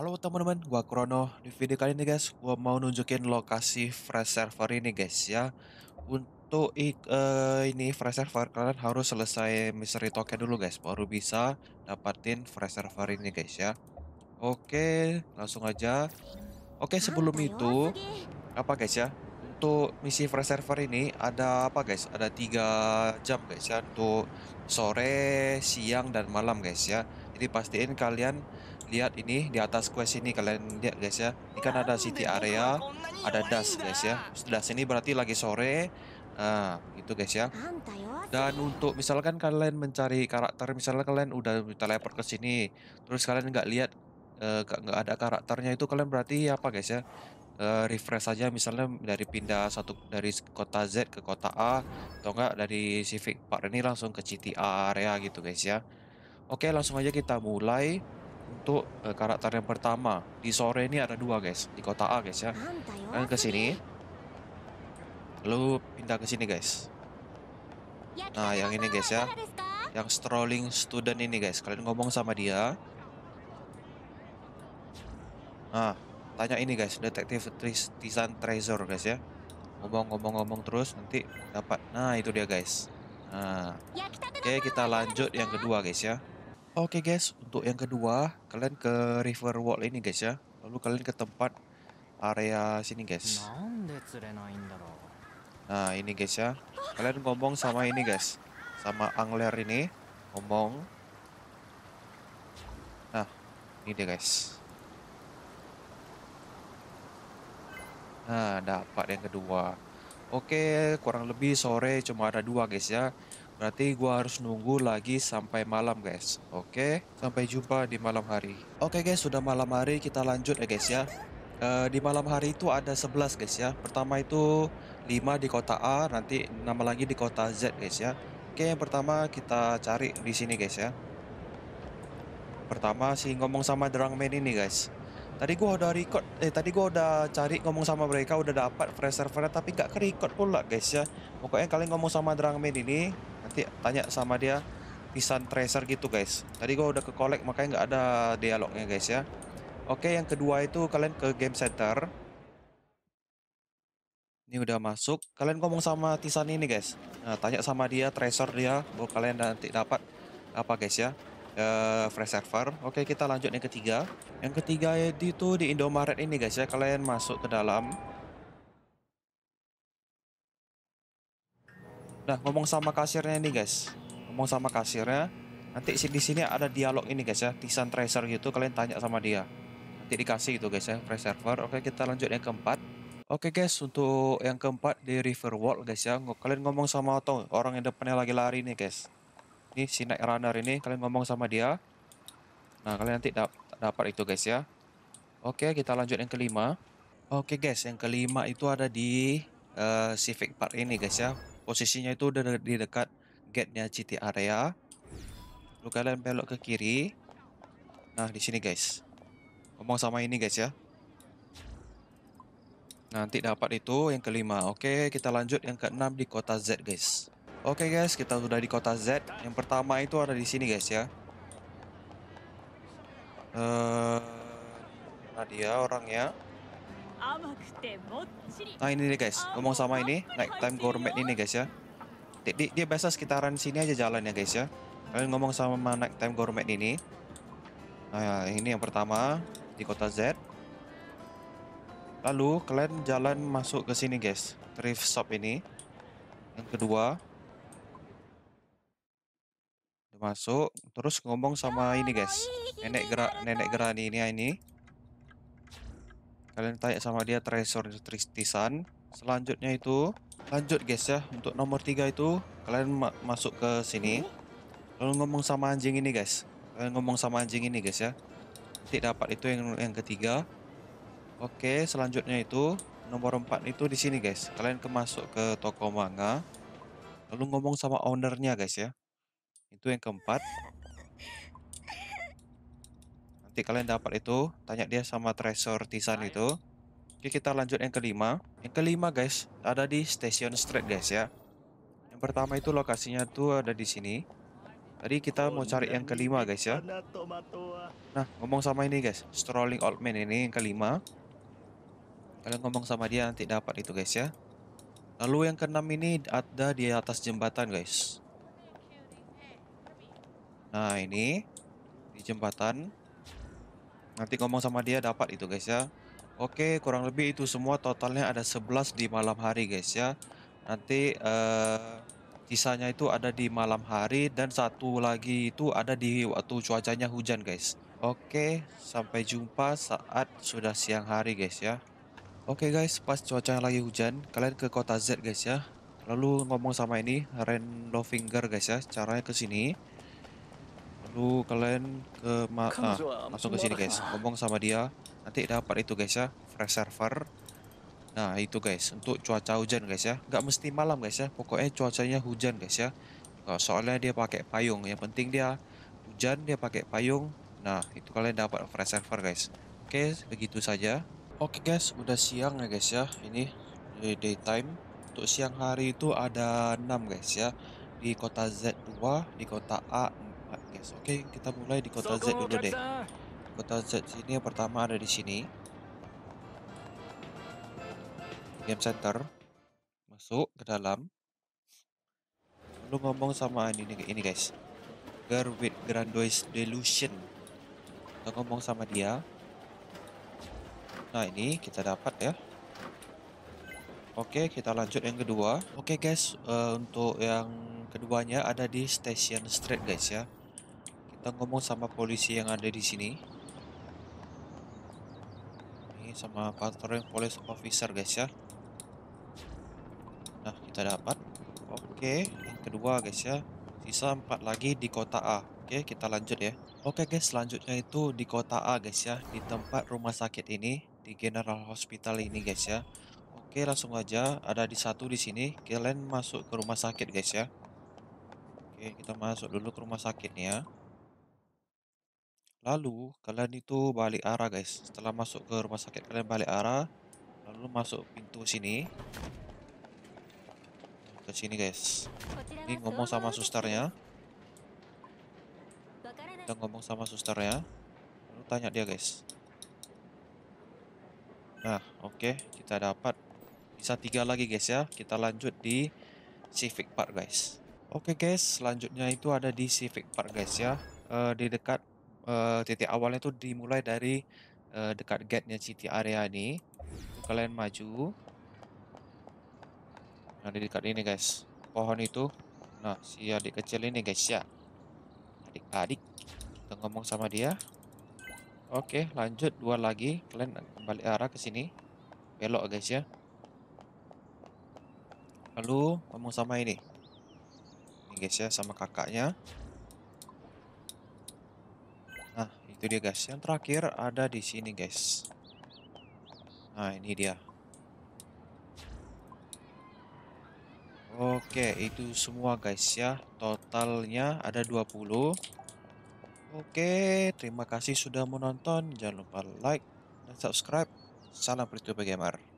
Halo teman-teman, gua Krono. Di video kali ini guys, gua mau nunjukin lokasi fresh server ini guys ya. Untuk uh, ini fresh server kalian harus selesai misteri token dulu guys, baru bisa dapatin fresh server ini guys ya. Oke, langsung aja. Oke, ah, sebelum itu apa guys ya? Untuk misi fresh server ini ada apa guys? Ada tiga jam guys ya untuk sore, siang dan malam guys ya. Jadi pastiin kalian lihat ini di atas quest ini kalian lihat guys ya. Ini kan ada city area, ada dust guys ya. dust ini berarti lagi sore. Nah, itu guys ya. Dan untuk misalkan kalian mencari karakter, misalnya kalian udah teleport ke sini, terus kalian nggak lihat eh, nggak uh, ada karakternya itu kalian berarti apa guys ya? Uh, refresh saja misalnya dari pindah satu dari kota Z ke kota A atau enggak dari Civic Park ini langsung ke city area gitu guys ya. Oke, langsung aja kita mulai untuk uh, eh, karakter yang pertama. Di sore ini ada dua guys, di kota A guys ya. Kalian eh, ke sini. Lalu pindah ke sini guys. Ya, nah, yang ini guys ya. Yang strolling student ini guys. Kalian ngomong sama dia. Nah, tanya ini guys, detektif tristan Treasure guys ya. Ngomong-ngomong-ngomong terus nanti dapat. Nah, itu dia guys. Nah. Ya, Oke, okay, kita lanjut yang kedua guys ya. Oke guys, untuk yang kedua, kalian ke river wall ini guys ya. Lalu kalian ke tempat area sini guys. Nah, ini guys ya. Kalian ngomong sama ini guys. Sama angler ini, ngomong. Nah, ini dia guys. Nah, dapat yang kedua. Oke, kurang lebih sore cuma ada dua guys ya. Berarti gue harus nunggu lagi sampai malam guys. Oke, sampai jumpa di malam hari. Oke guys, sudah malam hari kita lanjut ya guys ya. E, di malam hari itu ada 11 guys ya. Pertama itu 5 di kota A, nanti nama lagi di kota Z guys ya. Oke, yang pertama kita cari di sini guys ya. Pertama sih ngomong sama man ini guys. Tadi gua udah record, eh tadi gua udah cari ngomong sama mereka udah dapat fresh servernya tapi nggak ke-record pula guys ya. Pokoknya kalian ngomong sama Drangman ini nanti tanya sama dia pisan tracer gitu guys. Tadi gua udah ke collect makanya nggak ada dialognya guys ya. Oke, yang kedua itu kalian ke game center. Ini udah masuk. Kalian ngomong sama Tisan ini guys. Nah, tanya sama dia tracer dia, bahwa kalian nanti dapat apa guys ya uh, fresh server. Oke, kita lanjut yang ketiga. Yang ketiga itu di Indomaret ini guys ya. Kalian masuk ke dalam. Nah, ngomong sama kasirnya ini guys. Ngomong sama kasirnya. Nanti di sini ada dialog ini guys ya. Tisan tracer gitu, kalian tanya sama dia. Nanti dikasih gitu guys ya, fresh server. Oke, kita lanjut yang keempat. Oke guys, untuk yang keempat di River World guys ya. Kalian ngomong sama atau orang yang depannya lagi lari nih guys lagi si night runner ini kalian ngomong sama dia nah kalian nanti dap dapat itu guys ya oke kita lanjut yang kelima oke guys yang kelima itu ada di uh, civic park ini guys ya posisinya itu udah di dekat gate nya city area lu kalian belok ke kiri nah di sini guys ngomong sama ini guys ya nanti dapat itu yang kelima oke kita lanjut yang keenam di kota Z guys Oke okay guys, kita sudah di kota Z. Yang pertama itu ada di sini guys ya. Uh, nah dia orangnya. Nah ini deh guys, ngomong sama ini, naik time gourmet ini guys ya. Dia, dia, biasa sekitaran sini aja jalan ya guys ya. Kalian ngomong sama naik time gourmet ini. Nah ini yang pertama di kota Z. Lalu kalian jalan masuk ke sini guys, thrift shop ini. Yang kedua, masuk terus ngomong sama ini guys nenek gerak nenek gerani ini ini kalian tanya sama dia treasure tristisan selanjutnya itu lanjut guys ya untuk nomor tiga itu kalian ma masuk ke sini lalu ngomong sama anjing ini guys kalian ngomong sama anjing ini guys ya nanti dapat itu yang yang ketiga oke selanjutnya itu nomor empat itu di sini guys kalian kemasuk ke toko manga lalu ngomong sama ownernya guys ya itu yang keempat. Nanti kalian dapat itu, tanya dia sama treasure Tisan itu. Oke, kita lanjut yang kelima. Yang kelima guys, ada di Station Street guys ya. Yang pertama itu lokasinya tuh ada di sini. Tadi kita mau cari yang kelima guys ya. Nah, ngomong sama ini guys, strolling old man ini yang kelima. Kalian ngomong sama dia nanti dapat itu guys ya. Lalu yang keenam ini ada di atas jembatan guys. Nah ini di jembatan. Nanti ngomong sama dia dapat itu guys ya. Oke kurang lebih itu semua totalnya ada 11 di malam hari guys ya. Nanti uh, sisanya itu ada di malam hari dan satu lagi itu ada di waktu cuacanya hujan guys. Oke sampai jumpa saat sudah siang hari guys ya. Oke guys pas cuaca lagi hujan kalian ke kota Z guys ya. Lalu ngomong sama ini random Finger guys ya. Caranya ke sini. Lalu kalian ke ma ah, langsung ke sini guys. Ngomong sama dia. Nanti dapat itu guys ya, fresh server. Nah, itu guys, untuk cuaca hujan guys ya. Nggak mesti malam guys ya. Pokoknya cuacanya hujan guys ya. Soalnya dia pakai payung. Yang penting dia hujan dia pakai payung. Nah, itu kalian dapat fresh server guys. Oke, begitu saja. Oke guys, udah siang ya guys ya. Ini daytime. Untuk siang hari itu ada 6 guys ya. Di kota Z2, di kota A guys. Oke, kita mulai di kota Z dulu deh. Kota Z sini yang pertama ada di sini. Game center. Masuk ke dalam. Lu ngomong sama ini nih, ini guys. Girl with Grandois Delusion. Kita ngomong sama dia. Nah, ini kita dapat ya. Oke, kita lanjut yang kedua. Oke guys, uh, untuk yang keduanya ada di Station Street guys ya kita ngomong sama polisi yang ada di sini ini sama patroli police officer guys ya nah kita dapat oke yang kedua guys ya sisa empat lagi di kota A oke kita lanjut ya oke guys selanjutnya itu di kota A guys ya di tempat rumah sakit ini di General Hospital ini guys ya Oke langsung aja ada di satu di sini kalian masuk ke rumah sakit guys ya Oke kita masuk dulu ke rumah sakit ya Lalu kalian itu balik arah guys. Setelah masuk ke rumah sakit kalian balik arah. Lalu masuk pintu sini. Ke sini guys. Ini ngomong sama susternya. Kita ngomong sama susternya. Lalu tanya dia guys. Nah, oke, okay. kita dapat bisa tiga lagi guys ya. Kita lanjut di Civic Park guys. Oke okay guys, selanjutnya itu ada di Civic Park guys ya. Uh, di dekat uh, titik awalnya itu dimulai dari uh, dekat gate-nya city area ini. Kalian maju. Nah, dekat ini guys. Pohon itu. Nah, si adik kecil ini guys ya. Adik-adik. Kita ngomong sama dia. Oke, lanjut dua lagi. Kalian kembali arah ke sini. Belok guys ya. Lalu ngomong sama ini. Ini guys ya sama kakaknya. itu dia guys yang terakhir ada di sini guys nah ini dia Oke itu semua guys ya totalnya ada 20 Oke terima kasih sudah menonton jangan lupa like dan subscribe salam free gamer